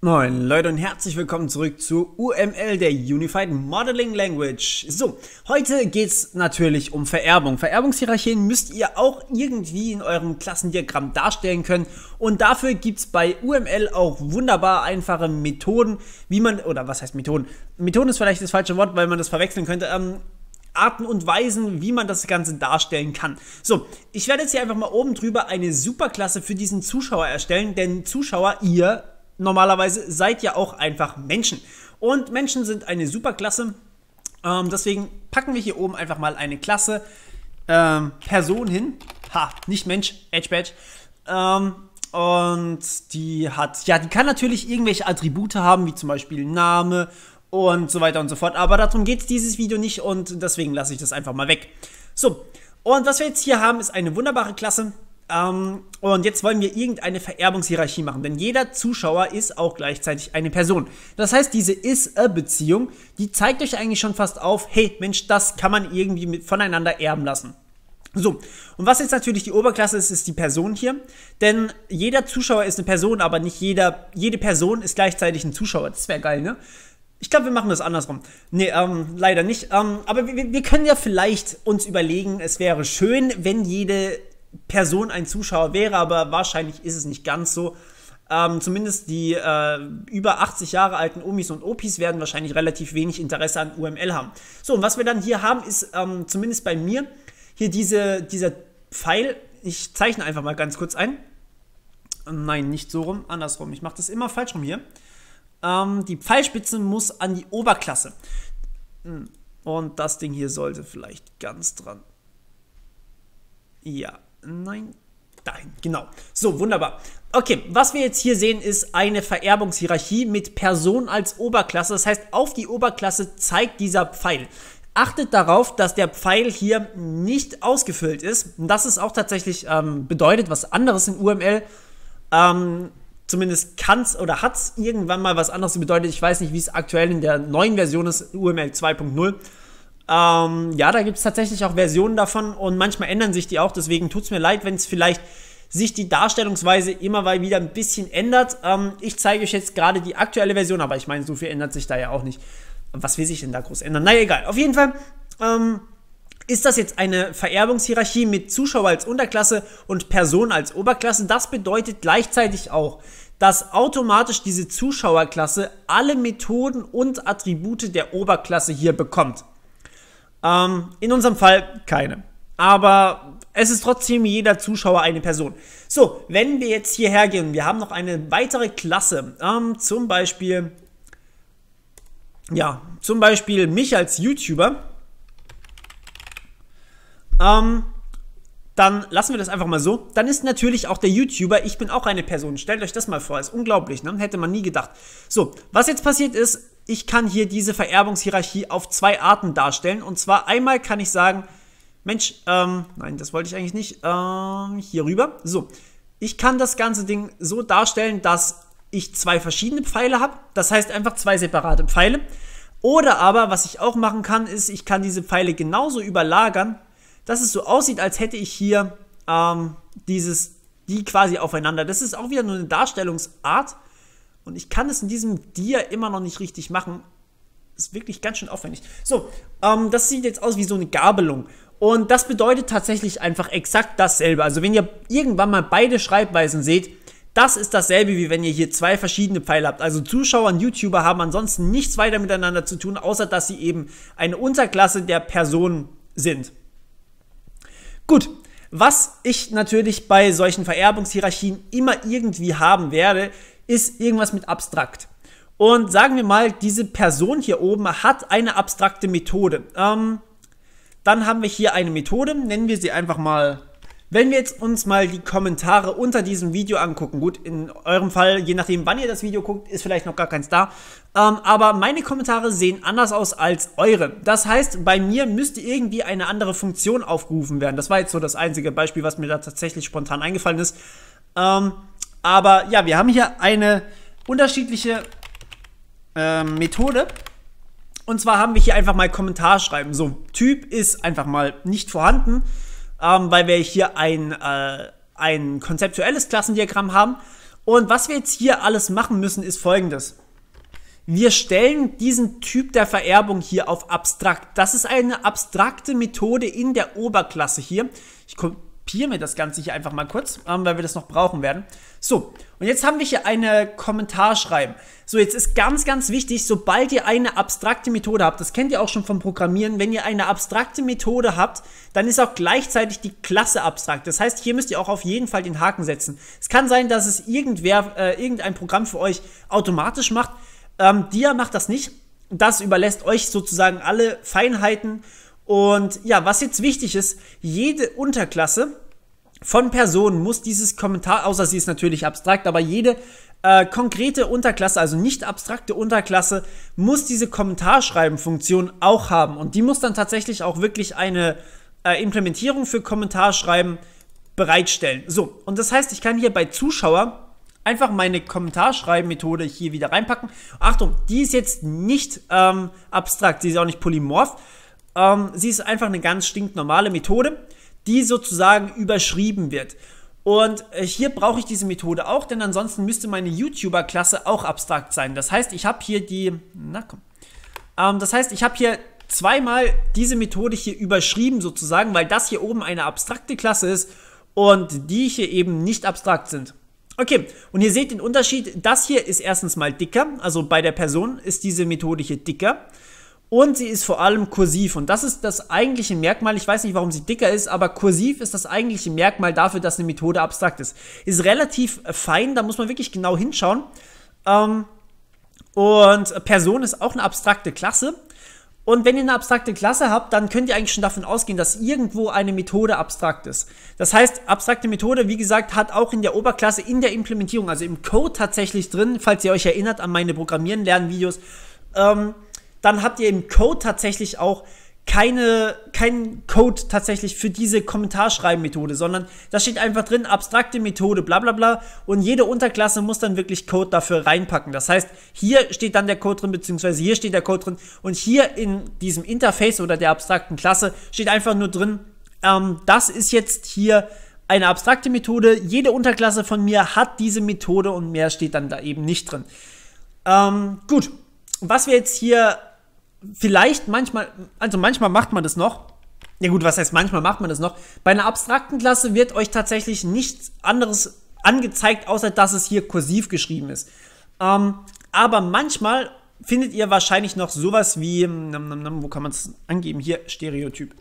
Moin Leute und herzlich willkommen zurück zu UML, der Unified Modeling Language. So, heute geht's natürlich um Vererbung. Vererbungshierarchien müsst ihr auch irgendwie in eurem Klassendiagramm darstellen können und dafür gibt's bei UML auch wunderbar einfache Methoden, wie man, oder was heißt Methoden? Methoden ist vielleicht das falsche Wort, weil man das verwechseln könnte. Ähm, Arten und Weisen, wie man das Ganze darstellen kann. So, ich werde jetzt hier einfach mal oben drüber eine Superklasse für diesen Zuschauer erstellen, denn Zuschauer, ihr normalerweise seid ja auch einfach Menschen. Und Menschen sind eine super Klasse. Ähm, deswegen packen wir hier oben einfach mal eine Klasse ähm, Person hin. Ha, nicht Mensch, Edge Badge. Ähm, und die hat, ja, die kann natürlich irgendwelche Attribute haben, wie zum Beispiel Name und so weiter und so fort. Aber darum geht dieses Video nicht und deswegen lasse ich das einfach mal weg. So, und was wir jetzt hier haben, ist eine wunderbare Klasse. Ähm, und jetzt wollen wir irgendeine Vererbungshierarchie machen, denn jeder Zuschauer ist auch gleichzeitig eine Person. Das heißt, diese Is-A-Beziehung, die zeigt euch eigentlich schon fast auf, hey Mensch, das kann man irgendwie mit, voneinander erben lassen. So, und was jetzt natürlich die Oberklasse ist, ist die Person hier. Denn jeder Zuschauer ist eine Person, aber nicht jeder, jede Person ist gleichzeitig ein Zuschauer. Das wäre geil, ne? Ich glaube, wir machen das andersrum. Nee, ähm, leider nicht. Ähm, aber wir, wir können ja vielleicht uns überlegen, es wäre schön, wenn jede Person ein Zuschauer wäre, aber wahrscheinlich ist es nicht ganz so. Ähm, zumindest die äh, über 80 Jahre alten Omis und Opis werden wahrscheinlich relativ wenig Interesse an UML haben. So, und was wir dann hier haben, ist ähm, zumindest bei mir hier diese, dieser Pfeil. Ich zeichne einfach mal ganz kurz ein. Nein, nicht so rum, andersrum. Ich mache das immer falsch rum hier. Ähm, die Pfeilspitze muss an die Oberklasse. Hm, und das Ding hier sollte vielleicht ganz dran. Ja, Nein, dahin. Genau. So, wunderbar. Okay, was wir jetzt hier sehen, ist eine Vererbungshierarchie mit Person als Oberklasse. Das heißt, auf die Oberklasse zeigt dieser Pfeil. Achtet darauf, dass der Pfeil hier nicht ausgefüllt ist. Das ist auch tatsächlich ähm, bedeutet was anderes in UML. Ähm, zumindest kann es oder hat es irgendwann mal was anderes bedeutet. Ich weiß nicht, wie es aktuell in der neuen Version ist, UML 2.0. Ähm, ja, da gibt es tatsächlich auch Versionen davon und manchmal ändern sich die auch. Deswegen tut es mir leid, wenn es vielleicht sich die Darstellungsweise immer mal wieder ein bisschen ändert. Ähm, ich zeige euch jetzt gerade die aktuelle Version, aber ich meine, so viel ändert sich da ja auch nicht. Was will sich denn da groß ändern? Naja, egal. Auf jeden Fall. Ähm, ist das jetzt eine Vererbungshierarchie mit Zuschauer als Unterklasse und Person als Oberklasse? Das bedeutet gleichzeitig auch, dass automatisch diese Zuschauerklasse alle Methoden und Attribute der Oberklasse hier bekommt. Ähm, in unserem Fall keine. Aber es ist trotzdem jeder Zuschauer eine Person. So, wenn wir jetzt hierher gehen, wir haben noch eine weitere Klasse. Ähm, zum Beispiel, ja, zum Beispiel mich als YouTuber. Ähm, dann lassen wir das einfach mal so. Dann ist natürlich auch der YouTuber, ich bin auch eine Person. Stellt euch das mal vor, ist unglaublich, ne? Hätte man nie gedacht. So, was jetzt passiert ist, ich kann hier diese Vererbungshierarchie auf zwei Arten darstellen. Und zwar einmal kann ich sagen, Mensch, ähm, nein, das wollte ich eigentlich nicht, ähm, hier rüber. So, ich kann das ganze Ding so darstellen, dass ich zwei verschiedene Pfeile habe. Das heißt einfach zwei separate Pfeile. Oder aber, was ich auch machen kann, ist, ich kann diese Pfeile genauso überlagern, dass es so aussieht, als hätte ich hier ähm, dieses, die quasi aufeinander. Das ist auch wieder nur eine Darstellungsart. Und ich kann es in diesem Dir immer noch nicht richtig machen. Ist wirklich ganz schön aufwendig. So, ähm, das sieht jetzt aus wie so eine Gabelung. Und das bedeutet tatsächlich einfach exakt dasselbe. Also wenn ihr irgendwann mal beide Schreibweisen seht, das ist dasselbe, wie wenn ihr hier zwei verschiedene Pfeile habt. Also Zuschauer und YouTuber haben ansonsten nichts weiter miteinander zu tun, außer dass sie eben eine Unterklasse der Personen sind. Gut, was ich natürlich bei solchen Vererbungshierarchien immer irgendwie haben werde, ist irgendwas mit abstrakt. Und sagen wir mal, diese Person hier oben hat eine abstrakte Methode. Ähm, dann haben wir hier eine Methode, nennen wir sie einfach mal wenn wir jetzt uns mal die Kommentare unter diesem Video angucken, gut, in eurem Fall, je nachdem, wann ihr das Video guckt, ist vielleicht noch gar keins da, ähm, aber meine Kommentare sehen anders aus als eure. Das heißt, bei mir müsste irgendwie eine andere Funktion aufgerufen werden. Das war jetzt so das einzige Beispiel, was mir da tatsächlich spontan eingefallen ist. Ähm, aber ja, wir haben hier eine unterschiedliche äh, Methode. Und zwar haben wir hier einfach mal Kommentar schreiben. So, Typ ist einfach mal nicht vorhanden, ähm, weil wir hier ein, äh, ein konzeptuelles Klassendiagramm haben. Und was wir jetzt hier alles machen müssen, ist folgendes. Wir stellen diesen Typ der Vererbung hier auf abstrakt. Das ist eine abstrakte Methode in der Oberklasse hier. Ich komme kopiere mir das Ganze hier einfach mal kurz, ähm, weil wir das noch brauchen werden. So, und jetzt haben wir hier eine Kommentar schreiben. So, jetzt ist ganz, ganz wichtig, sobald ihr eine abstrakte Methode habt, das kennt ihr auch schon vom Programmieren, wenn ihr eine abstrakte Methode habt, dann ist auch gleichzeitig die Klasse abstrakt. Das heißt, hier müsst ihr auch auf jeden Fall den Haken setzen. Es kann sein, dass es irgendwer, äh, irgendein Programm für euch automatisch macht. Ähm, Dia macht das nicht. Das überlässt euch sozusagen alle Feinheiten und ja, was jetzt wichtig ist, jede Unterklasse von Personen muss dieses Kommentar, außer sie ist natürlich abstrakt, aber jede äh, konkrete Unterklasse, also nicht abstrakte Unterklasse, muss diese Kommentarschreiben-Funktion auch haben. Und die muss dann tatsächlich auch wirklich eine äh, Implementierung für Kommentarschreiben bereitstellen. So, und das heißt, ich kann hier bei Zuschauer einfach meine Kommentarschreiben-Methode hier wieder reinpacken. Achtung, die ist jetzt nicht ähm, abstrakt, sie ist auch nicht polymorph, ähm, sie ist einfach eine ganz stinknormale Methode, die sozusagen überschrieben wird. Und äh, hier brauche ich diese Methode auch, denn ansonsten müsste meine YouTuber-Klasse auch abstrakt sein. Das heißt, ich habe hier die, na komm, ähm, das heißt, ich habe hier zweimal diese Methode hier überschrieben sozusagen, weil das hier oben eine abstrakte Klasse ist und die hier eben nicht abstrakt sind. Okay, und ihr seht den Unterschied, das hier ist erstens mal dicker, also bei der Person ist diese Methode hier dicker und sie ist vor allem kursiv. Und das ist das eigentliche Merkmal. Ich weiß nicht, warum sie dicker ist, aber kursiv ist das eigentliche Merkmal dafür, dass eine Methode abstrakt ist. Ist relativ fein, da muss man wirklich genau hinschauen. Ähm, und Person ist auch eine abstrakte Klasse. Und wenn ihr eine abstrakte Klasse habt, dann könnt ihr eigentlich schon davon ausgehen, dass irgendwo eine Methode abstrakt ist. Das heißt, abstrakte Methode, wie gesagt, hat auch in der Oberklasse, in der Implementierung, also im Code tatsächlich drin, falls ihr euch erinnert an meine programmieren lernen videos ähm, dann habt ihr im Code tatsächlich auch keine, kein Code tatsächlich für diese Kommentarschreiben-Methode, sondern da steht einfach drin, abstrakte Methode, bla bla bla. Und jede Unterklasse muss dann wirklich Code dafür reinpacken. Das heißt, hier steht dann der Code drin, beziehungsweise hier steht der Code drin. Und hier in diesem Interface oder der abstrakten Klasse steht einfach nur drin, ähm, das ist jetzt hier eine abstrakte Methode. Jede Unterklasse von mir hat diese Methode und mehr steht dann da eben nicht drin. Ähm, gut, was wir jetzt hier vielleicht manchmal, also manchmal macht man das noch. Ja gut, was heißt manchmal macht man das noch? Bei einer abstrakten Klasse wird euch tatsächlich nichts anderes angezeigt, außer dass es hier kursiv geschrieben ist. Ähm, aber manchmal findet ihr wahrscheinlich noch sowas wie, ähm, wo kann man es angeben? Hier, Stereotyp.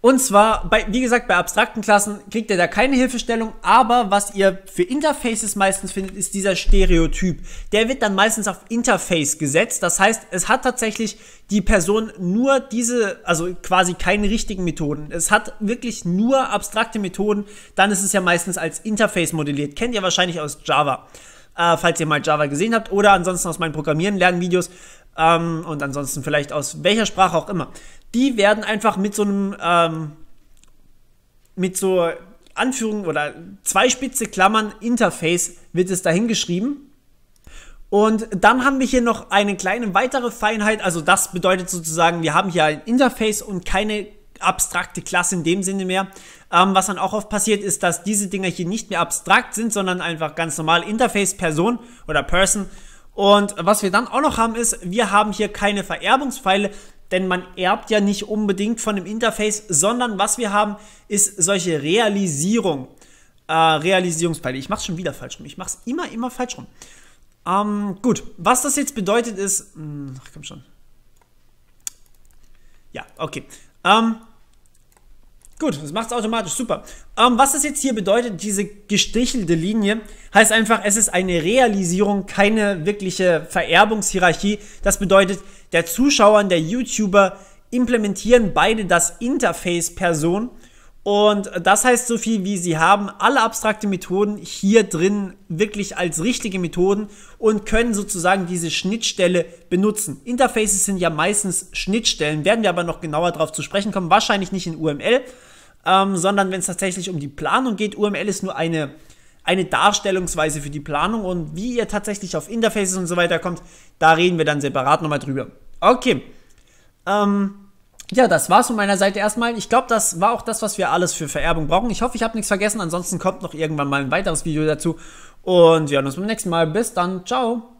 Und zwar, bei, wie gesagt, bei abstrakten Klassen kriegt ihr da keine Hilfestellung, aber was ihr für Interfaces meistens findet, ist dieser Stereotyp. Der wird dann meistens auf Interface gesetzt. Das heißt, es hat tatsächlich die Person nur diese, also quasi keine richtigen Methoden. Es hat wirklich nur abstrakte Methoden. Dann ist es ja meistens als Interface modelliert. Kennt ihr wahrscheinlich aus Java. Äh, falls ihr mal Java gesehen habt oder ansonsten aus meinen Programmieren-Lernvideos ähm, und ansonsten vielleicht aus welcher Sprache auch immer, die werden einfach mit so einem, ähm, mit so Anführungen oder zwei spitze Klammern Interface wird es dahin geschrieben. Und dann haben wir hier noch eine kleine weitere Feinheit. Also das bedeutet sozusagen, wir haben hier ein Interface und keine abstrakte Klasse in dem Sinne mehr. Ähm, was dann auch oft passiert ist, dass diese Dinger hier nicht mehr abstrakt sind, sondern einfach ganz normal Interface Person oder Person und was wir dann auch noch haben ist, wir haben hier keine Vererbungspfeile, denn man erbt ja nicht unbedingt von dem Interface, sondern was wir haben, ist solche Realisierung, äh, Realisierungspfeile. Ich mache es schon wieder falsch rum. Ich mache es immer, immer falsch rum. Ähm, gut, was das jetzt bedeutet ist, mh, hm, ach komm schon. Ja, okay. Ähm, Gut, das macht es automatisch, super. Ähm, was das jetzt hier bedeutet, diese gestrichelte Linie, heißt einfach, es ist eine Realisierung, keine wirkliche Vererbungshierarchie. Das bedeutet, der Zuschauer und der YouTuber implementieren beide das Interface-Person und das heißt so viel wie, sie haben alle abstrakte Methoden hier drin wirklich als richtige Methoden und können sozusagen diese Schnittstelle benutzen. Interfaces sind ja meistens Schnittstellen, werden wir aber noch genauer darauf zu sprechen kommen. Wahrscheinlich nicht in UML, ähm, sondern wenn es tatsächlich um die Planung geht. UML ist nur eine, eine Darstellungsweise für die Planung und wie ihr tatsächlich auf Interfaces und so weiter kommt, da reden wir dann separat nochmal drüber. Okay. Ähm, ja, das war's von meiner Seite erstmal. Ich glaube, das war auch das, was wir alles für Vererbung brauchen. Ich hoffe, ich habe nichts vergessen. Ansonsten kommt noch irgendwann mal ein weiteres Video dazu. Und wir hören uns beim nächsten Mal. Bis dann. Ciao.